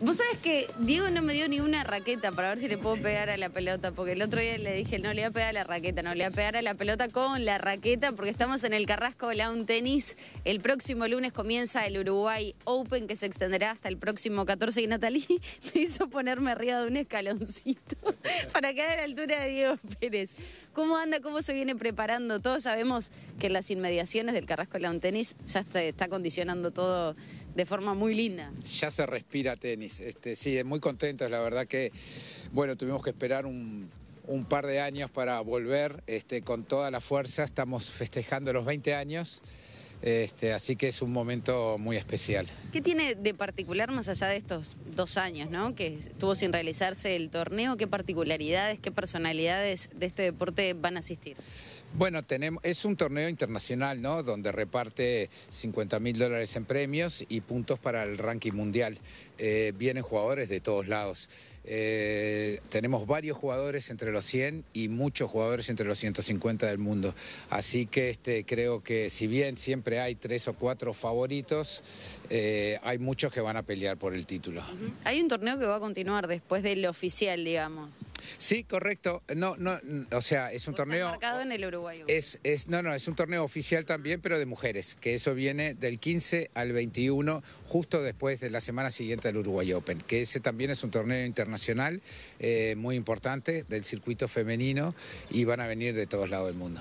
Vos sabés que Diego no me dio ni una raqueta para ver si le puedo pegar a la pelota, porque el otro día le dije, no le voy a pegar a la raqueta, no le voy a pegar a la pelota con la raqueta, porque estamos en el Carrasco Lawn Tennis. El próximo lunes comienza el Uruguay Open, que se extenderá hasta el próximo 14. Y Natalie me hizo ponerme arriba de un escaloncito para quedar a la altura de Diego Pérez. ¿Cómo anda? ¿Cómo se viene preparando? Todos sabemos que las inmediaciones del Carrasco Lawn Tennis ya está, está condicionando todo de forma muy linda. Ya se respira tenis, este, sí, muy contentos, la verdad que, bueno, tuvimos que esperar un, par de años para volver este, con toda la fuerza, estamos festejando los 20 años. Este, así que es un momento muy especial. ¿Qué tiene de particular más allá de estos dos años, ¿no? que estuvo sin realizarse el torneo? ¿Qué particularidades, qué personalidades de este deporte van a asistir? Bueno, tenemos, es un torneo internacional, ¿no? Donde reparte 50 mil dólares en premios y puntos para el ranking mundial. Eh, vienen jugadores de todos lados. Eh, tenemos varios jugadores entre los 100 y muchos jugadores entre los 150 del mundo. Así que este, creo que si bien siempre hay tres o cuatro favoritos, eh, hay muchos que van a pelear por el título. Hay un torneo que va a continuar después del oficial, digamos. Sí, correcto. No, no, o sea, es un torneo. Marcado en el Uruguay. Es, no, no, es un torneo oficial también, pero de mujeres, que eso viene del 15 al 21, justo después de la semana siguiente del Uruguay Open, que ese también es un torneo internacional eh, muy importante del circuito femenino y van a venir de todos lados del mundo.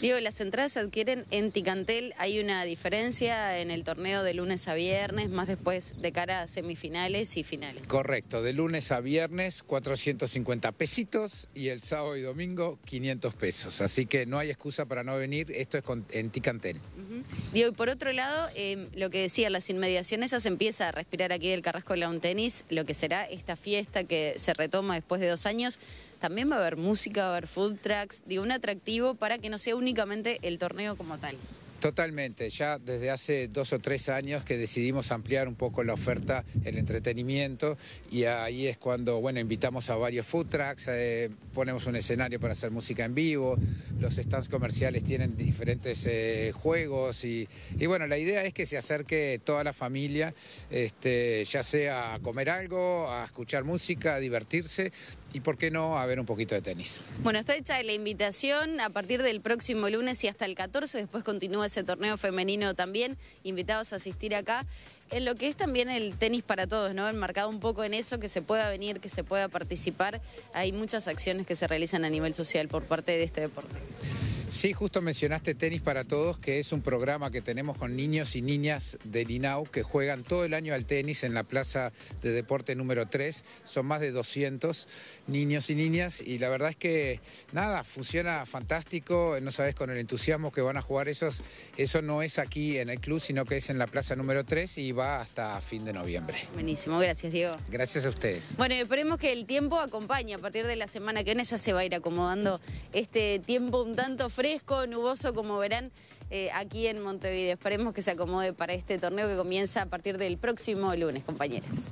Digo, las entradas se adquieren en Ticantel. Hay una diferencia en el torneo de lunes a viernes, más después de cara a semifinales y finales. Correcto, de lunes a viernes, 450 pesitos y el sábado y domingo 500 pesos. Así que no hay excusa para no venir, esto es en Ticantel. y y por otro lado, em, lo que decía, las inmediaciones ya se empieza a respirar aquí del Carrasco Lawn Tennis, lo que será esta fiesta que se retoma después de dos años. También va a haber música, va a haber food tracks digo, un atractivo para que no sea únicamente el torneo como tal. Totalmente, ya desde hace dos o tres años que decidimos ampliar un poco la oferta, el entretenimiento, y ahí es cuando, bueno, invitamos a varios food trucks, eh, ponemos un escenario para hacer música en vivo, los stands comerciales tienen diferentes eh, juegos, y, bueno, la idea es que se acerque toda la familia, este, ya sea a comer algo, a escuchar música, a divertirse, y por qué no a ver un poquito de tenis. Bueno, está hecha la invitación a partir del próximo lunes y hasta el 14, después continúa ese torneo femenino también, invitados a asistir acá. En lo que es también el tenis para todos, ¿no? Enmarcado un poco en eso, que se pueda venir, que se pueda participar. Hay muchas acciones que se realizan a nivel social por parte de este deporte. Sí, justo mencionaste Tenis para Todos, que es un programa que tenemos con niños y niñas de Linau, que juegan todo el año al tenis en la plaza de deporte número 3. Son más de 200 niños y niñas y la verdad es que nada, funciona fantástico. No sabes con el entusiasmo que van a jugar esos. Eso no es aquí en el club, sino que es en la plaza número 3 y va hasta fin de noviembre. Buenísimo, gracias Diego. Gracias a ustedes. Bueno, esperemos que el tiempo acompañe. A partir de la semana que viene ya se va a ir acomodando este tiempo un tanto fresco, nuboso, como verán eh, aquí en Montevideo. Esperemos que se acomode para este torneo que comienza a partir del próximo lunes, compañeras.